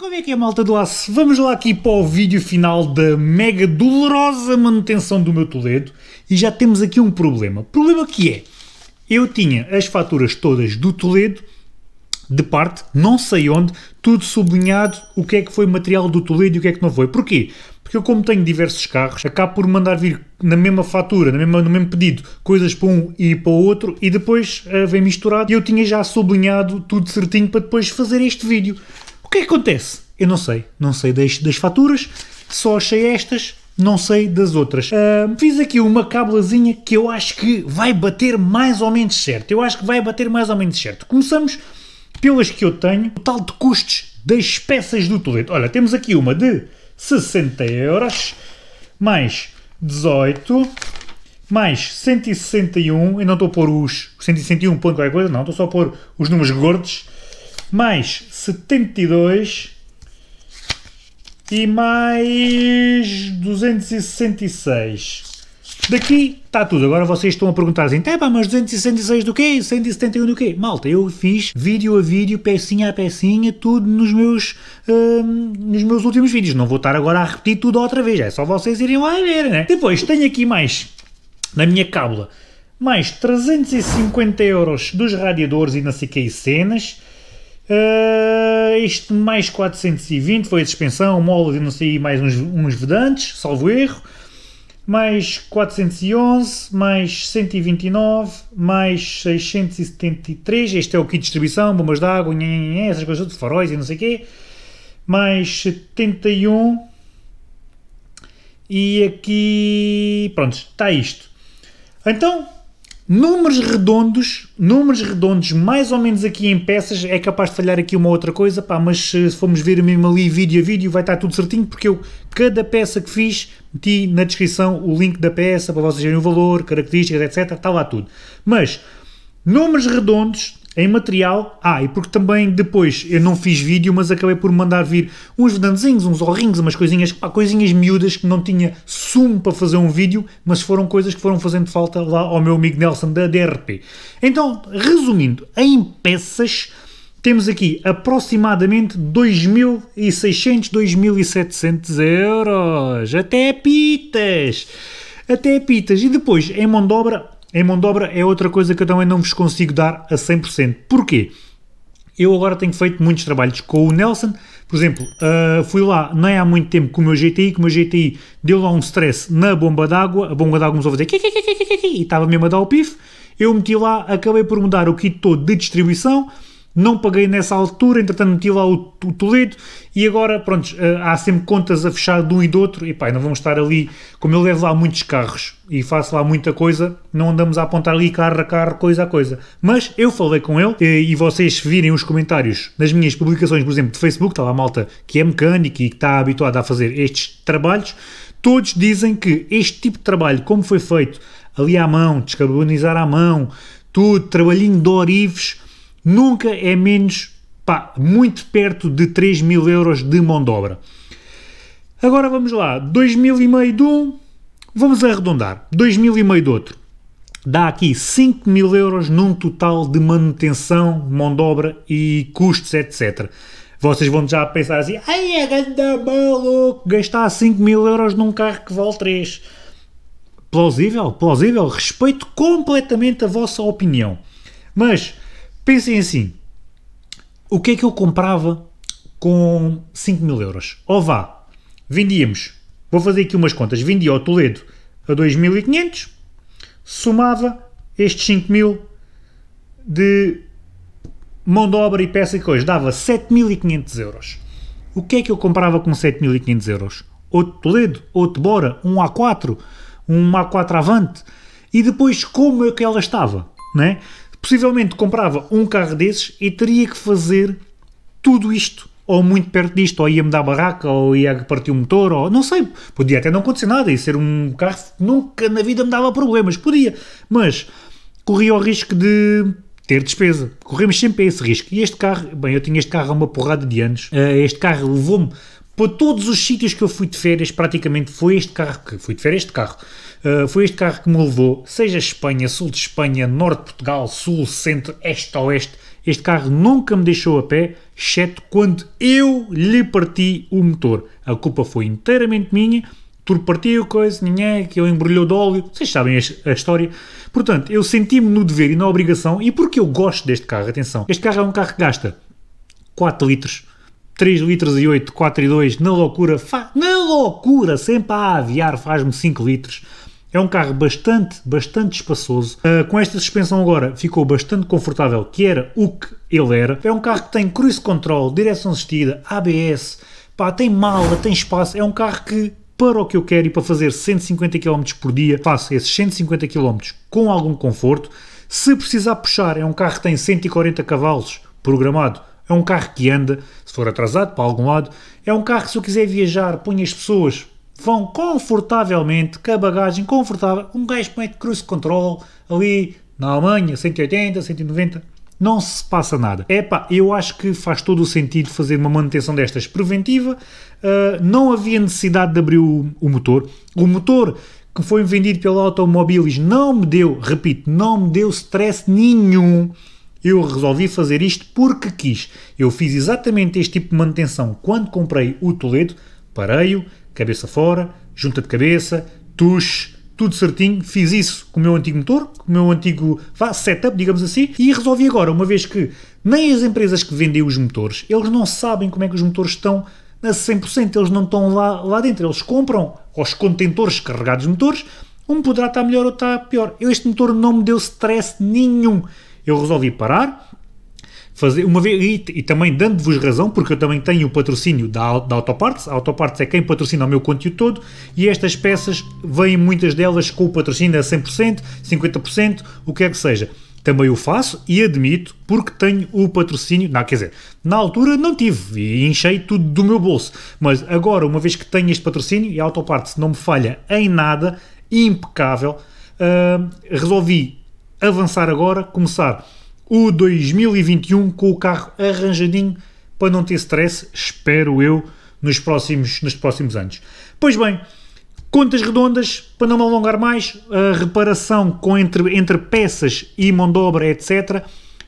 Como é que é, malta do aço? Vamos lá aqui para o vídeo final da mega dolorosa manutenção do meu Toledo e já temos aqui um problema. Problema que é, eu tinha as faturas todas do Toledo de parte, não sei onde, tudo sublinhado o que é que foi material do Toledo e o que é que não foi. Porquê? Porque eu como tenho diversos carros, acabo por mandar vir na mesma fatura, na mesma, no mesmo pedido, coisas para um e para o outro e depois uh, vem misturado e eu tinha já sublinhado tudo certinho para depois fazer este vídeo. O que é que acontece? Eu não sei. Não sei das, das faturas, só achei estas, não sei das outras. Uh, fiz aqui uma cablazinha que eu acho que vai bater mais ou menos certo. Eu acho que vai bater mais ou menos certo. Começamos pelas que eu tenho, o tal de custos das peças do toleto. Olha, temos aqui uma de 60 euros, mais 18, mais 161, eu não estou a pôr os 161 ponto qualquer coisa, não, estou só a pôr os números gordos, mais 72 e mais 266. Daqui está tudo. Agora vocês estão a perguntar assim, tá, mas 266 do quê? 171 do quê? Malta, eu fiz vídeo a vídeo, pecinha a pecinha, tudo nos meus, hum, nos meus últimos vídeos. Não vou estar agora a repetir tudo outra vez, é só vocês irem lá ver, né? Depois tenho aqui mais, na minha cábula, mais 350 euros dos radiadores e não sei que cenas, Uh, eh, este mais 420 foi a suspensão, e não sei, mais uns, uns vedantes, salvo erro. Mais 411, mais 129, mais 673. Este é o kit de distribuição, bombas de água, nhê, nhê, essas coisas, de faróis e não sei o quê. Mais 71. E aqui. Pronto, está isto. Então, números redondos, números redondos, mais ou menos aqui em peças, é capaz de falhar aqui uma outra coisa, pá, mas se formos ver mesmo ali vídeo a vídeo, vai estar tudo certinho, porque eu, cada peça que fiz, meti na descrição o link da peça, para vocês verem o valor, características, etc, está lá tudo. Mas, números redondos, em material. Ah, e porque também depois eu não fiz vídeo, mas acabei por mandar vir uns vedanzinhos, uns olhinhos, umas coisinhas, pá, coisinhas miúdas que não tinha sumo para fazer um vídeo, mas foram coisas que foram fazendo falta lá ao meu amigo Nelson da DRP. Então, resumindo, em peças temos aqui aproximadamente 2.600, 2.700 euros. Até pitas! Até pitas. E depois, em mão de obra, em mão de obra é outra coisa que eu também não vos consigo dar a 100%. Porquê? Eu agora tenho feito muitos trabalhos com o Nelson. Por exemplo, uh, fui lá não é há muito tempo com o meu GTI, que o meu GTI deu lá um stress na bomba d'água, a bomba d'água começou a fazer e estava mesmo a dar o pif. Eu meti lá, acabei por mudar o kit todo de distribuição, não paguei nessa altura, entretanto meti lá o, o Toledo e agora, pronto, eh, há sempre contas a fechar de um e do outro e pá, não vamos estar ali, como eu levo lá muitos carros e faço lá muita coisa, não andamos a apontar ali carro a carro, coisa a coisa. Mas eu falei com ele eh, e, vocês virem os comentários nas minhas publicações, por exemplo, de Facebook, está lá a malta que é mecânica e que está habituada a fazer estes trabalhos, todos dizem que este tipo de trabalho, como foi feito ali à mão, descarbonizar à mão, tudo, trabalhinho de orives, nunca é menos, pá, muito perto de 3 mil euros de mão de obra. Agora vamos lá, 2 mil e meio de um, vamos arredondar, 2 mil e meio de outro. Dá aqui 5 mil euros num total de manutenção, mão de obra e custos, etc. Vocês vão já pensar assim, ai é grande maluco, gastar 5 mil euros num carro que vale 3. Plausível, plausível, respeito completamente a vossa opinião. Mas Pensem assim: o que é que eu comprava com 5 mil euros? Ou oh, vá, vendíamos, vou fazer aqui umas contas, vendia o Toledo a 2.500, somava estes 5 mil de mão de obra e peça e coisas, dava 7.500 euros. O que é que eu comprava com 7.500 euros? Outro Toledo, outro Bora, um A4, um A4 Avante. E depois como é que ela estava, não né? possivelmente comprava um carro desses e teria que fazer tudo isto. Ou muito perto disto, ou ia mudar a barraca, ou ia partir o motor, ou não sei. Podia até não acontecer nada e ser um carro que nunca na vida me dava problemas. Podia. Mas corria o risco de ter despesa. Corremos sempre esse risco. E este carro, bem, eu tinha este carro há uma porrada de anos. Eh, este carro levou-me para todos os sítios que eu fui de férias, praticamente foi este carro que fui de férias este carro. Uh, foi este carro que me levou, seja Espanha, sul de Espanha, norte de Portugal, sul, centro, este, oeste. Este carro nunca me deixou a pé, exceto quando eu lhe parti o motor. A culpa foi inteiramente minha tudo partiu, coisa, ninguém, que eu embrulhou de óleo, vocês sabem a, a história. Portanto, eu senti-me no dever e na obrigação, e porque eu gosto deste carro, atenção, este carro é um carro que gasta 4 litros 3 litros e 8, 4 e 2, na loucura, fa, na loucura, sempre a aviar faz-me 5 litros. É um carro bastante, bastante espaçoso. Uh, com esta suspensão agora ficou bastante confortável, que era o que ele era. É um carro que tem cruise control, direção assistida, ABS, pá, tem mala, tem espaço. É um carro que para o que eu quero e para fazer 150 km por dia, faço esses 150 km com algum conforto. Se precisar puxar, é um carro que tem 140 cavalos programado é um carro que anda, se for atrasado para algum lado. É um carro que, se eu quiser viajar, põe as pessoas. Vão confortavelmente, com a bagagem confortável. Um gajo põe de cruise control ali na Alemanha, 180, 190. Não se passa nada. É eu acho que faz todo o sentido fazer uma manutenção destas preventiva. Uh, não havia necessidade de abrir o, o motor. O motor que foi vendido pela Automobilis não me deu, repito, não me deu stress nenhum eu resolvi fazer isto porque quis. Eu fiz exatamente este tipo de manutenção quando comprei o Toledo, pareio, cabeça fora, junta de cabeça, tuche, tudo certinho. Fiz isso com o meu antigo motor, com o meu antigo setup, digamos assim, e resolvi agora, uma vez que nem as empresas que vendem os motores, eles não sabem como é que os motores estão a 100%, eles não estão lá, lá dentro, eles compram aos contentores carregados de motores, um poderá estar melhor ou estar pior. Eu, este motor não me deu stress nenhum eu resolvi parar. Fazer uma vez, e, e também dando-vos razão, porque eu também tenho o patrocínio da, da Autoparts. A Autoparts é quem patrocina o meu conteúdo todo e estas peças vêm muitas delas com o patrocínio a 100%, 50%, o que é que seja também o faço e admito porque tenho o patrocínio. Não, quer dizer, na altura não tive e enchei tudo do meu bolso. Mas agora, uma vez que tenho este patrocínio e a Autoparts não me falha em nada, impecável, uh, resolvi avançar agora, começar o 2021 com o carro arranjadinho para não ter stress, espero eu, nos próximos, nos próximos anos. Pois bem, contas redondas, para não me alongar mais, a reparação com entre, entre peças e mão de obra, etc.,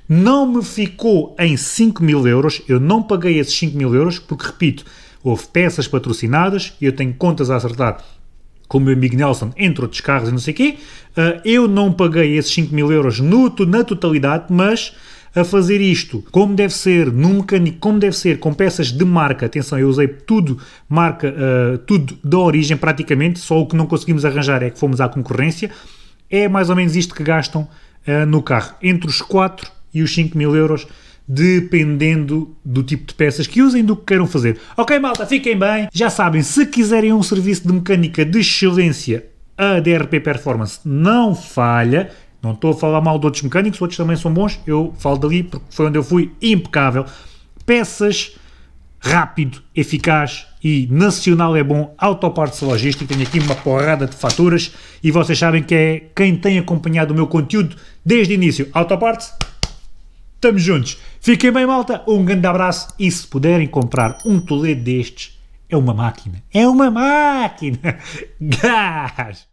não me ficou em 5 mil euros, eu não paguei esses 5 mil euros, porque, repito, houve peças patrocinadas e eu tenho contas a acertar com o meu amigo Nelson, entre outros carros e não sei o quê. Uh, eu não paguei esses 5 mil euros no, na totalidade, mas a fazer isto como deve ser, num mecânico, como deve ser, com peças de marca. Atenção, eu usei tudo marca, uh, tudo da origem praticamente, só o que não conseguimos arranjar é que fomos à concorrência. É mais ou menos isto que gastam uh, no carro, entre os 4 e os 5 mil euros dependendo do tipo de peças que usem, do que queiram fazer. Ok, malta, fiquem bem. Já sabem, se quiserem um serviço de mecânica de excelência, a DRP Performance não falha. Não estou a falar mal de outros mecânicos, outros também são bons. Eu falo dali porque foi onde eu fui impecável. Peças rápido, eficaz e nacional é bom, Autoparts Logística, tenho aqui uma porrada de faturas e vocês sabem que é quem tem acompanhado o meu conteúdo desde o início, Autoparts, Estamos juntos. Fiquem bem, malta. Um grande abraço e se puderem comprar um Toledo destes, é uma máquina. É uma máquina! Gás!